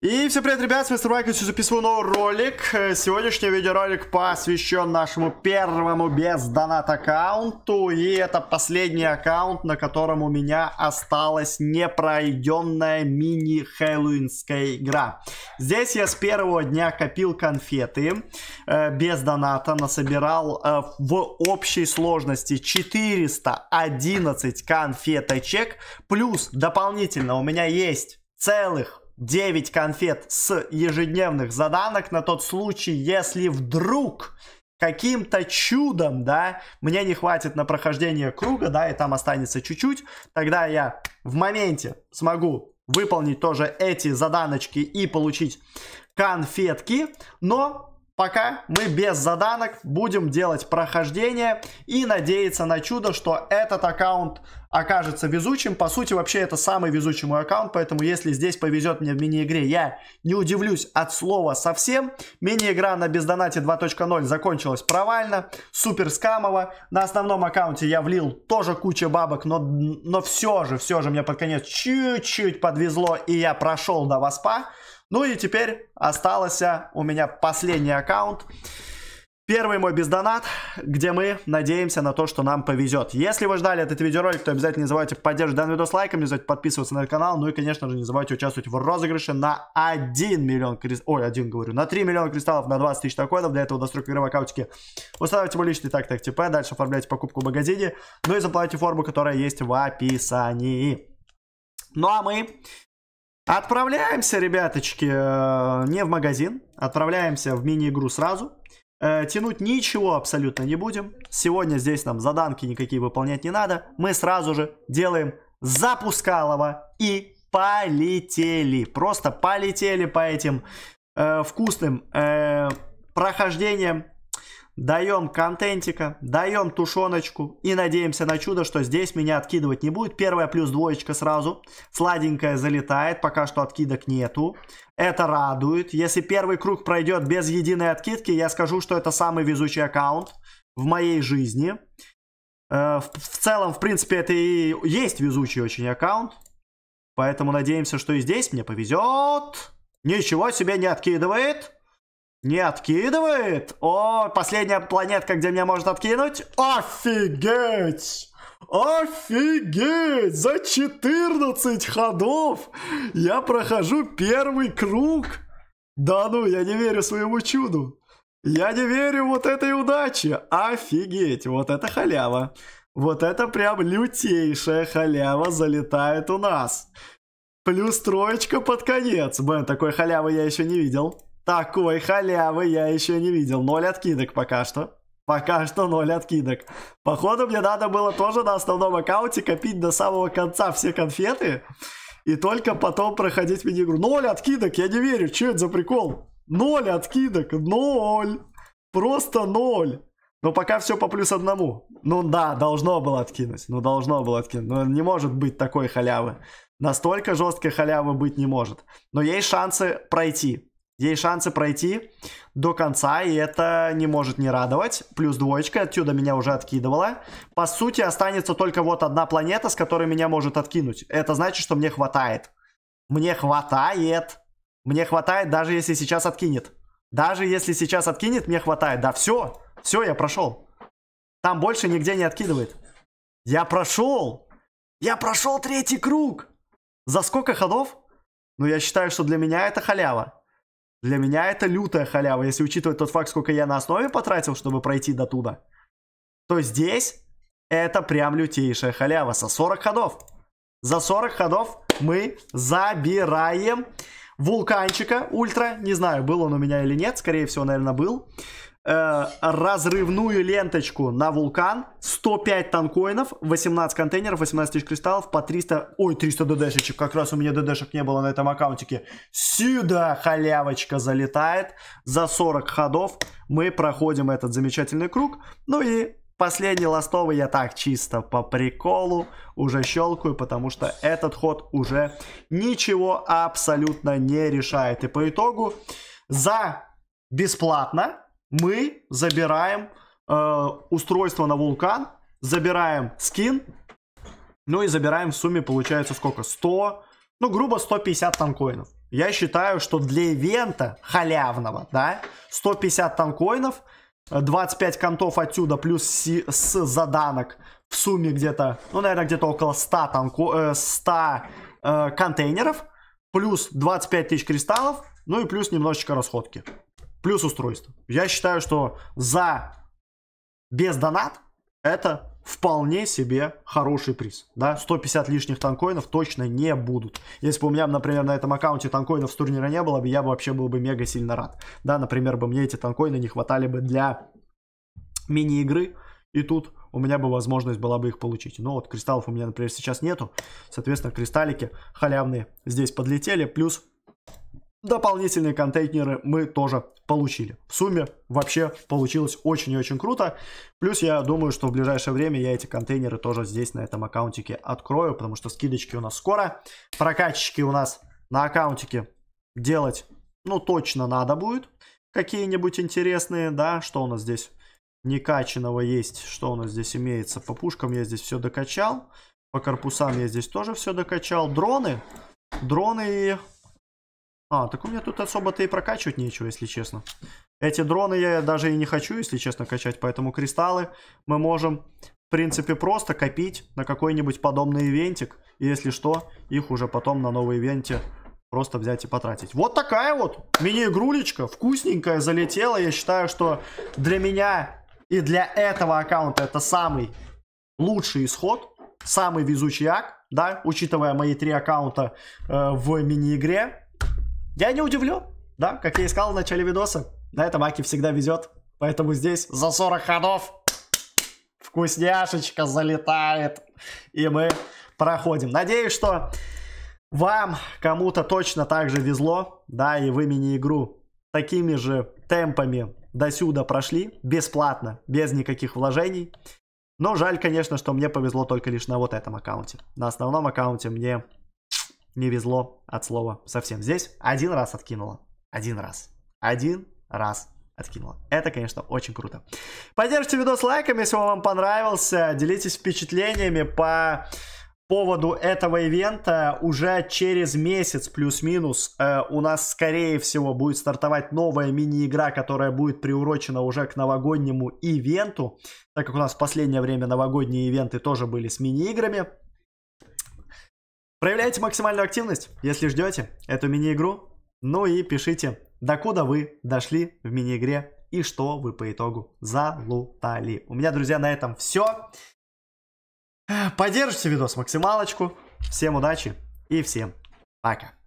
И всем привет, ребят, с Мистер Майк, записываю новый ролик. Э, сегодняшний видеоролик посвящен нашему первому без донат аккаунту. И это последний аккаунт, на котором у меня осталась непройденная мини-хэллоуинская игра. Здесь я с первого дня копил конфеты э, без доната, насобирал э, в общей сложности 411 конфеточек, плюс дополнительно у меня есть целых 9 конфет с ежедневных заданок на тот случай, если вдруг каким-то чудом, да, мне не хватит на прохождение круга, да, и там останется чуть-чуть, тогда я в моменте смогу выполнить тоже эти заданочки и получить конфетки, но пока мы без заданок будем делать прохождение и надеяться на чудо, что этот аккаунт окажется везучим. По сути, вообще это самый везучий мой аккаунт, поэтому если здесь повезет мне в мини-игре, я не удивлюсь от слова совсем. Мини-игра на бездонате 2.0 закончилась провально, супер скамово. На основном аккаунте я влил тоже куча бабок, но, но все же, все же мне под конец чуть-чуть подвезло, и я прошел до воспа. Ну и теперь остался у меня последний аккаунт. Первый мой бездонат, где мы надеемся на то, что нам повезет. Если вы ждали этот видеоролик, то обязательно не забывайте поддерживать данный видос лайком, не забывайте подписываться на канал, ну и, конечно же, не забывайте участвовать в розыгрыше на 1 миллион кристаллов, ой, 1 говорю, на 3 миллиона кристаллов, на 20 тысяч такоинов, для этого достройка игры в аккаунтике. Устанавливайте мой личный так так ТП, типа. дальше оформляйте покупку в магазине, ну и заплатите форму, которая есть в описании. Ну а мы отправляемся, ребяточки, э, не в магазин, отправляемся в мини-игру сразу. Э, тянуть ничего абсолютно не будем. Сегодня здесь нам заданки никакие выполнять не надо. Мы сразу же делаем запускалово и полетели. Просто полетели по этим э, вкусным э, прохождениям даем контентика, даем тушеночку и надеемся на чудо, что здесь меня откидывать не будет. Первая плюс двоечка сразу. Сладенькая залетает, пока что откидок нету. Это радует. Если первый круг пройдет без единой откидки, я скажу, что это самый везучий аккаунт в моей жизни. Э, в целом, в принципе, это и есть везучий очень аккаунт. Поэтому надеемся, что и здесь мне повезет. Ничего себе не откидывает. Не откидывает? О, последняя планетка, где меня может откинуть? Офигеть! Офигеть! За 14 ходов я прохожу первый круг! Да ну, я не верю своему чуду. Я не верю вот этой удаче. Офигеть, вот это халява. Вот это прям лютейшая халява залетает у нас. Плюс троечка под конец. Блин, такой халявы я еще не видел. Такой халявы я еще не видел. Ноль откидок пока что. Пока что ноль откидок. Походу, мне надо было тоже на основном аккаунте копить до самого конца все конфеты. И только потом проходить мини-игру. Ноль откидок, я не верю. Че это за прикол? Ноль откидок. Ноль. Просто ноль. Но пока все по плюс одному. Ну да, должно было откинуть. Ну должно было откинуть. Но не может быть такой халявы. Настолько жесткой халявы быть не может. Но есть шансы пройти. Ей шансы пройти до конца, и это не может не радовать. Плюс двоечка, отсюда меня уже откидывало. По сути, останется только вот одна планета, с которой меня может откинуть. Это значит, что мне хватает. Мне хватает. Мне хватает, даже если сейчас откинет. Даже если сейчас откинет, мне хватает. Да, все. Все, я прошел. Там больше нигде не откидывает. Я прошел. Я прошел третий круг. За сколько ходов? Ну, я считаю, что для меня это халява. Для меня это лютая халява, если учитывать тот факт, сколько я на основе потратил, чтобы пройти до туда. То здесь это прям лютейшая халява со 40 ходов. За 40 ходов мы забираем вулканчика ультра. Не знаю, был он у меня или нет, скорее всего, наверное, был. Э, разрывную ленточку на вулкан, 105 танкоинов, 18 контейнеров, 18 тысяч кристаллов по 300... Ой, 300 ДДшечек, как раз у меня ДДшек не было на этом аккаунтике. Сюда халявочка залетает. За 40 ходов мы проходим этот замечательный круг. Ну и Последний ластовый я так чисто по приколу уже щелкаю, потому что этот ход уже ничего абсолютно не решает. И по итогу за бесплатно мы забираем э, устройство на вулкан, забираем скин, ну и забираем в сумме получается сколько? 100, ну грубо 150 танкоинов. Я считаю, что для ивента халявного, да, 150 танкоинов, 25 э, контов отсюда плюс си, с заданок в сумме где-то, ну, наверное, где-то около 100, танко, 100 э, э, контейнеров, плюс 25 тысяч кристаллов, ну и плюс немножечко расходки плюс устройство. Я считаю, что за без донат это вполне себе хороший приз. Да? 150 лишних танкоинов точно не будут. Если бы у меня, например, на этом аккаунте танкоинов с турнира не было я бы вообще был бы мега сильно рад. Да, например, бы мне эти танкоины не хватали бы для мини-игры. И тут у меня бы возможность была бы их получить. Но вот кристаллов у меня, например, сейчас нету. Соответственно, кристаллики халявные здесь подлетели. Плюс дополнительные контейнеры мы тоже получили. В сумме вообще получилось очень и очень круто. Плюс я думаю, что в ближайшее время я эти контейнеры тоже здесь на этом аккаунтике открою, потому что скидочки у нас скоро. прокачки у нас на аккаунтике делать, ну, точно надо будет. Какие-нибудь интересные, да, что у нас здесь некачанного есть, что у нас здесь имеется. По пушкам я здесь все докачал, по корпусам я здесь тоже все докачал. Дроны, дроны и а, так у меня тут особо-то и прокачивать нечего, если честно. Эти дроны я даже и не хочу, если честно, качать, поэтому кристаллы мы можем, в принципе, просто копить на какой-нибудь подобный ивентик. И если что, их уже потом на новой ивенте просто взять и потратить. Вот такая вот мини-игрулечка, вкусненькая, залетела. Я считаю, что для меня и для этого аккаунта это самый лучший исход, самый везучий ак, да, учитывая мои три аккаунта э, в мини-игре. Я не удивлю, да, как я и сказал в начале видоса, на этом Аки всегда везет, поэтому здесь за 40 ходов вкусняшечка залетает, и мы проходим. Надеюсь, что вам кому-то точно так же везло, да, и вы мини-игру такими же темпами до сюда прошли, бесплатно, без никаких вложений. Но жаль, конечно, что мне повезло только лишь на вот этом аккаунте. На основном аккаунте мне не везло от слова совсем. Здесь один раз откинула. Один раз. Один раз откинула. Это, конечно, очень круто. Поддержите видос лайками, если он вам понравился. Делитесь впечатлениями по поводу этого ивента. Уже через месяц плюс-минус э, у нас, скорее всего, будет стартовать новая мини-игра, которая будет приурочена уже к новогоднему ивенту. Так как у нас в последнее время новогодние ивенты тоже были с мини-играми. Проявляйте максимальную активность, если ждете эту мини-игру. Ну и пишите, докуда вы дошли в мини-игре и что вы по итогу залутали. У меня, друзья, на этом все. Поддержите видос максималочку. Всем удачи и всем пока.